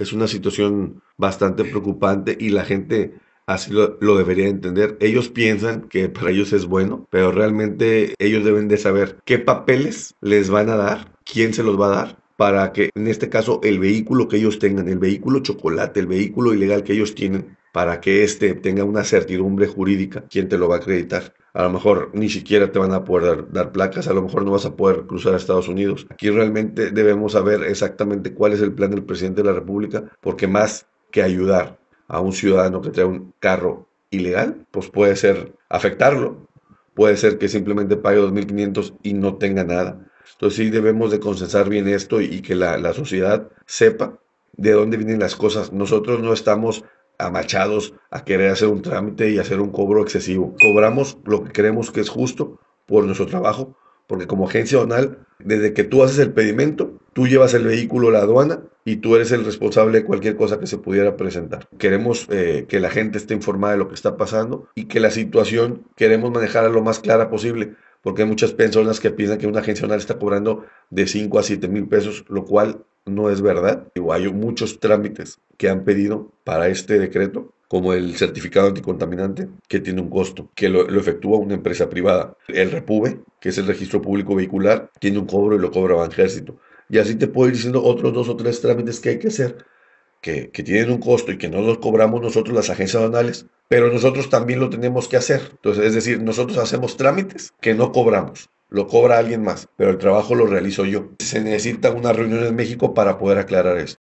es una situación bastante preocupante y la gente así lo, debería entender. Ellos piensan que para ellos es bueno, pero realmente ellos deben de saber qué papeles les van a dar, quién se los va a dar para que en este caso el vehículo que ellos tengan, el vehículo chocolate, el vehículo ilegal que ellos tienen, para que éste tenga una certidumbre jurídica, quién te lo va a acreditar. A lo mejor ni siquiera te van a poder dar, placas, a lo mejor no vas a poder cruzar a Estados Unidos. Aquí realmente debemos saber exactamente cuál es el plan del presidente de la República, porque más que ayudar a un ciudadano que trae un carro ilegal, pues puede ser afectarlo, puede ser que simplemente pague 2.500 y no tenga nada. Entonces sí debemos de consensar bien esto y, que la sociedad sepa de dónde vienen las cosas. Nosotros no estamos amachados a querer hacer un trámite y hacer un cobro excesivo. Cobramos lo que creemos que es justo por nuestro trabajo, porque como agencia donal, desde que tú haces el pedimento, tú llevas el vehículo a la aduana y tú eres el responsable de cualquier cosa que se pudiera presentar. Queremos eh, que la gente esté informada de lo que está pasando y que la situación queremos manejarla lo más clara posible, porque hay muchas personas que piensan que una agencia donal está cobrando de 5 a 7 mil pesos, lo cual no es verdad. Hay muchos trámites que han pedido para este decreto, como el certificado anticontaminante, que tiene un costo, que lo, efectúa una empresa privada. El REPUVE, que es el registro público vehicular, tiene un cobro y lo cobra Banjército. Y así te puedo ir diciendo otros dos o tres trámites que hay que hacer, que, tienen un costo y que no los cobramos nosotros las agencias aduanales, pero nosotros también lo tenemos que hacer. Entonces, es decir, nosotros hacemos trámites que no cobramos lo cobra alguien más, pero el trabajo lo realizo yo. Se necesita una reunión en México para poder aclarar esto.